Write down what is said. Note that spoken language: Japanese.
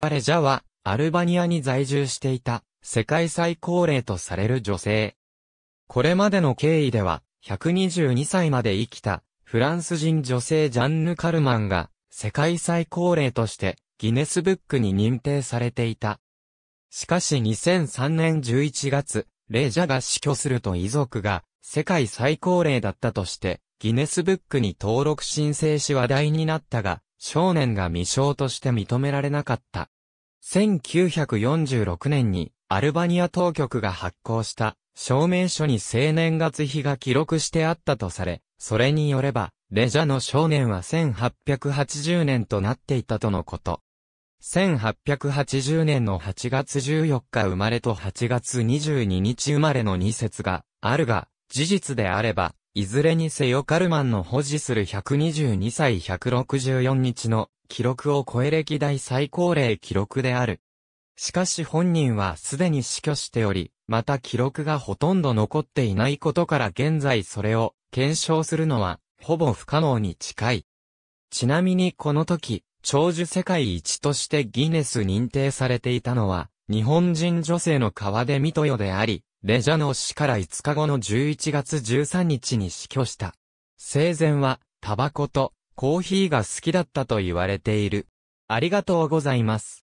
バレジャは、アルバニアに在住していた、世界最高齢とされる女性。これまでの経緯では、122歳まで生きた、フランス人女性ジャンヌ・カルマンが、世界最高齢として、ギネスブックに認定されていた。しかし2003年11月、レジャが死去すると遺族が、世界最高齢だったとして、ギネスブックに登録申請し話題になったが、少年が未生として認められなかった。1946年にアルバニア当局が発行した証明書に青年月日が記録してあったとされ、それによれば、レジャの少年は1880年となっていたとのこと。1880年の8月14日生まれと8月22日生まれの2節があるが、事実であれば、いずれにせよカルマンの保持する122歳164日の記録を超え歴代最高齢記録である。しかし本人はすでに死去しており、また記録がほとんど残っていないことから現在それを検証するのはほぼ不可能に近い。ちなみにこの時、長寿世界一としてギネス認定されていたのは、日本人女性の川出とよであり、レジャノー氏から5日後の11月13日に死去した。生前は、タバコとコーヒーが好きだったと言われている。ありがとうございます。